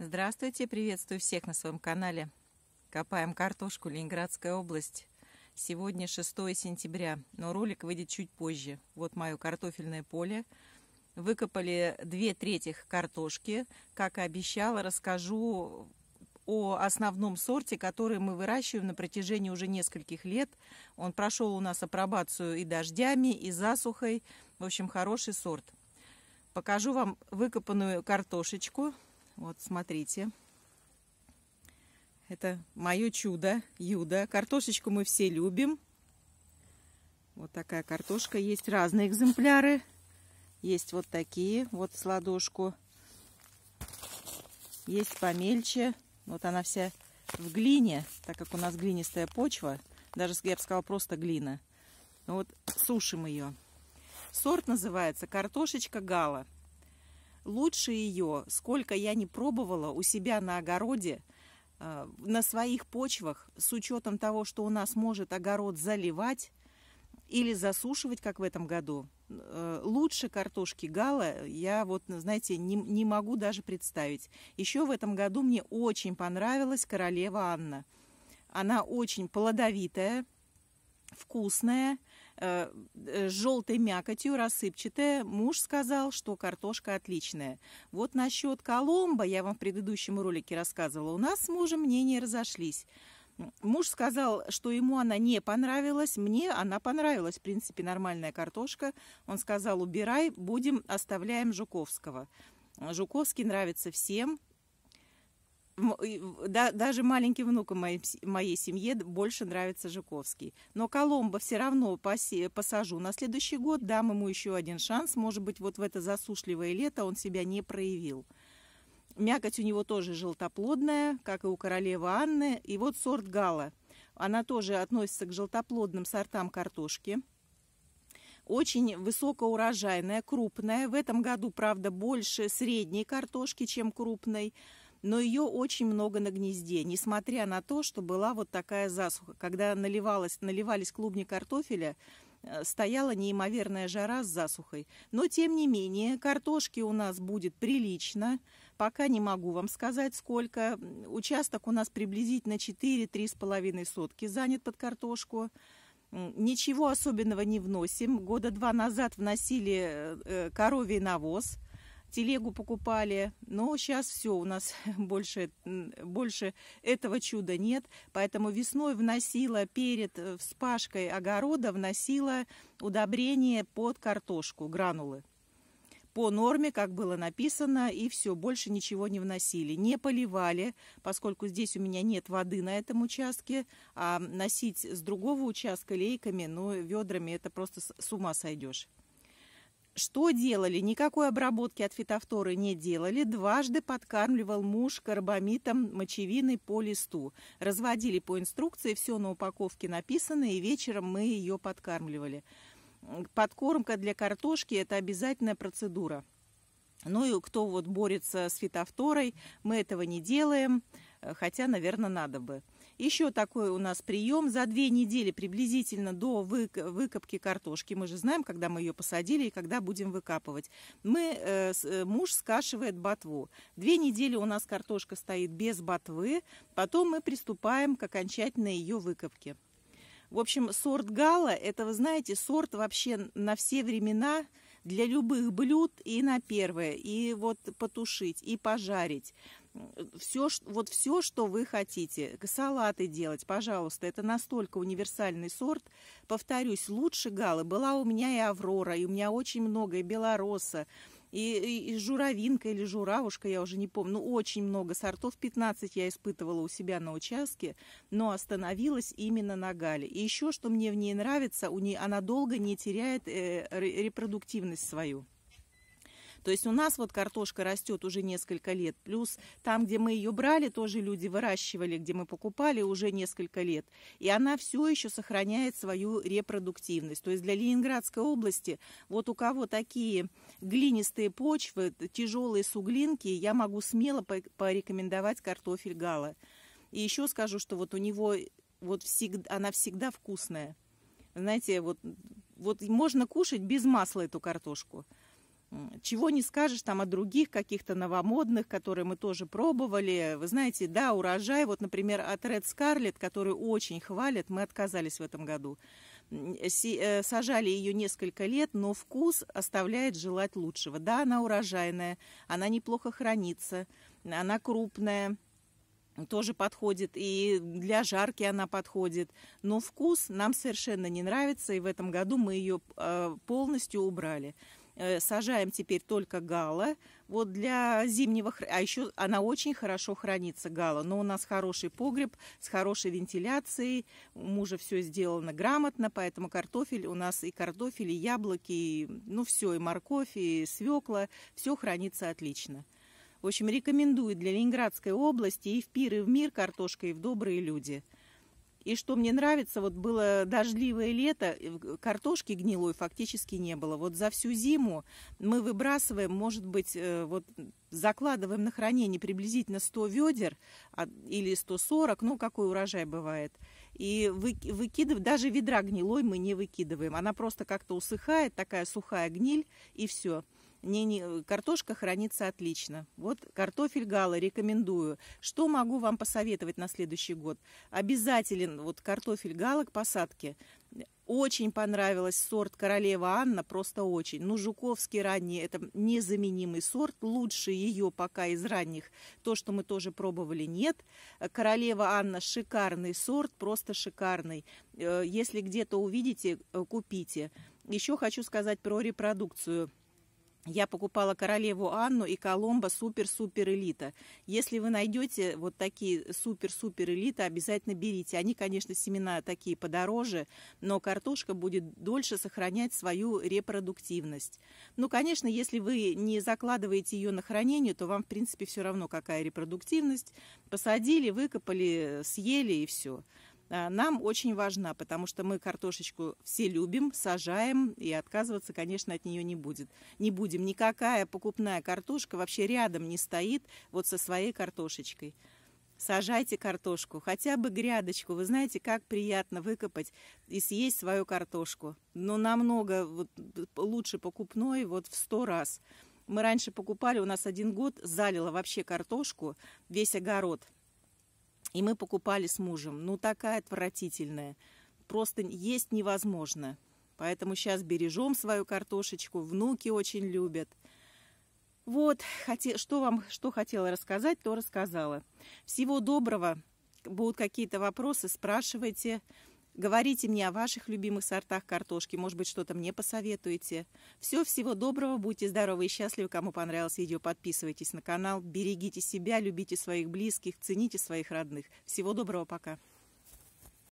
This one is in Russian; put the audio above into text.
Здравствуйте, приветствую всех на своем канале. Копаем картошку, Ленинградская область. Сегодня 6 сентября, но ролик выйдет чуть позже. Вот мое картофельное поле. Выкопали две трети картошки. Как и обещала, расскажу о основном сорте, который мы выращиваем на протяжении уже нескольких лет. Он прошел у нас апробацию и дождями, и засухой. В общем, хороший сорт. Покажу вам выкопанную картошечку. Вот, смотрите. Это мое чудо, юда. Картошечку мы все любим. Вот такая картошка. Есть разные экземпляры. Есть вот такие, вот с ладошку. Есть помельче. Вот она вся в глине, так как у нас глинистая почва. Даже, я бы сказала, просто глина. Вот сушим ее. Сорт называется «Картошечка гала» лучше ее, сколько я не пробовала у себя на огороде, э, на своих почвах, с учетом того, что у нас может огород заливать или засушивать, как в этом году, э, лучше картошки гала я вот, знаете, не, не могу даже представить. Еще в этом году мне очень понравилась королева Анна. Она очень плодовитая, вкусная, Э, желтой мякотью, рассыпчатая. Муж сказал, что картошка отличная. Вот насчет Коломба, я вам в предыдущем ролике рассказывала, у нас с мужем мнения разошлись. Муж сказал, что ему она не понравилась, мне она понравилась, в принципе, нормальная картошка. Он сказал, убирай, будем, оставляем Жуковского. Жуковский нравится всем, да, даже маленьким внукам моей, моей семье больше нравится Жуковский. Но Коломбо все равно посе, посажу на следующий год, дам ему еще один шанс. Может быть, вот в это засушливое лето он себя не проявил. Мякоть у него тоже желтоплодная, как и у королевы Анны. И вот сорт гала. Она тоже относится к желтоплодным сортам картошки очень высокоурожайная, крупная. В этом году, правда, больше средней картошки, чем крупной но ее очень много на гнезде, несмотря на то, что была вот такая засуха. Когда наливалась, наливались клубни картофеля, э, стояла неимоверная жара с засухой. Но, тем не менее, картошки у нас будет прилично. Пока не могу вам сказать, сколько. Участок у нас приблизительно 4-3,5 сотки занят под картошку. Ничего особенного не вносим. Года два назад вносили э, э, коровий навоз – телегу покупали, но сейчас все, у нас больше, больше этого чуда нет, поэтому весной вносила перед э, вспашкой огорода, вносила удобрение под картошку, гранулы. По норме, как было написано, и все, больше ничего не вносили. Не поливали, поскольку здесь у меня нет воды на этом участке, а носить с другого участка лейками, ну, ведрами, это просто с ума сойдешь. Что делали? Никакой обработки от фитофторы не делали. Дважды подкармливал муж карбамитом мочевины по листу. Разводили по инструкции, все на упаковке написано, и вечером мы ее подкармливали. Подкормка для картошки – это обязательная процедура. Ну и кто вот борется с фитофторой, мы этого не делаем, э, хотя, наверное, надо бы. Еще такой у нас прием. За две недели приблизительно до выкопки картошки, мы же знаем, когда мы ее посадили и когда будем выкапывать, мы, э, э, муж скашивает ботву. Две недели у нас картошка стоит без ботвы, потом мы приступаем к окончательной ее выкопке. В общем, сорт гала, это, вы знаете, сорт вообще на все времена, для любых блюд и на первое, и вот потушить, и пожарить все, вот все, что вы хотите. Салаты делать, пожалуйста. Это настолько универсальный сорт. Повторюсь, лучше галы была у меня и Аврора, и у меня очень много, и Белороса, и, и, и журавинка или журавушка, я уже не помню. Ну, очень много сортов. 15 я испытывала у себя на участке, но остановилась именно на гале. И еще, что мне в ней нравится, у нее, она долго не теряет э, репродуктивность свою. То есть у нас вот картошка растет уже несколько лет. Плюс там, где мы ее брали, тоже люди выращивали, где мы покупали уже несколько лет. И она все еще сохраняет свою репродуктивность. То есть для Ленинградской области, вот у кого такие глинистые почвы, тяжелые суглинки, я могу смело порекомендовать картофель гала. И еще скажу, что вот у него вот всегда, она всегда вкусная. Знаете, вот, вот можно кушать без масла эту картошку. Чего не скажешь там о других каких-то новомодных, которые мы тоже пробовали. Вы знаете, да, урожай, вот, например, от Red Scarlet, который очень хвалят, мы отказались в этом году. Э, сажали ее несколько лет, но вкус оставляет желать лучшего. Да, она урожайная, она неплохо хранится, она крупная, тоже подходит, и для жарки она подходит. Но вкус нам совершенно не нравится, и в этом году мы ее э, полностью убрали. Э, сажаем теперь только гала. Вот для зимнего, а еще она очень хорошо хранится, гала. Но у нас хороший погреб с хорошей вентиляцией. У мужа все сделано грамотно, поэтому картофель у нас и картофель, и яблоки, и, ну все, и морковь, и свекла. Все хранится отлично. В общем, рекомендую для Ленинградской области и в пир, и в мир картошка, и в добрые люди. И что мне нравится, вот было дождливое лето, картошки гнилой фактически не было. Вот за всю зиму мы выбрасываем, может быть, э, вот закладываем на хранение приблизительно 100 ведер а, или 140, ну какой урожай бывает. И выкидываем, даже ведра гнилой мы не выкидываем. Она просто как-то усыхает, такая сухая гниль, и все не, не, картошка хранится отлично. Вот картофель гала рекомендую. Что могу вам посоветовать на следующий год? Обязателен вот картофель гала к посадке. Очень понравилась сорт «Королева Анна», просто очень. Ну, Жуковский ранний – это незаменимый сорт. Лучше ее пока из ранних, то, что мы тоже пробовали, нет. «Королева Анна» – шикарный сорт, просто шикарный. Э, если где-то увидите, э, купите. Еще хочу сказать про репродукцию – я покупала королеву Анну и Коломбо супер-супер элита. Если вы найдете вот такие супер-супер элита, обязательно берите. Они, конечно, семена такие подороже, но картошка будет дольше сохранять свою репродуктивность. Ну, конечно, если вы не закладываете ее на хранение, то вам, в принципе, все равно, какая репродуктивность. Посадили, выкопали, съели и все. А, нам очень важна, потому что мы картошечку все любим, сажаем, и отказываться, конечно, от нее не будет. Не будем. Никакая покупная картошка вообще рядом не стоит вот со своей картошечкой. Сажайте картошку, хотя бы грядочку. Вы знаете, как приятно выкопать и съесть свою картошку. Но намного вот, лучше покупной вот в сто раз. Мы раньше покупали, у нас один год залило вообще картошку, весь огород – и мы покупали с мужем. Ну, такая отвратительная. Просто есть невозможно. Поэтому сейчас бережем свою картошечку. Внуки очень любят. Вот, что вам, что хотела рассказать, то рассказала. Всего доброго. Будут какие-то вопросы, спрашивайте. Говорите мне о ваших любимых сортах картошки, может быть, что-то мне посоветуете. Все, всего доброго, будьте здоровы и счастливы. Кому понравилось видео, подписывайтесь на канал. Берегите себя, любите своих близких, цените своих родных. Всего доброго, пока.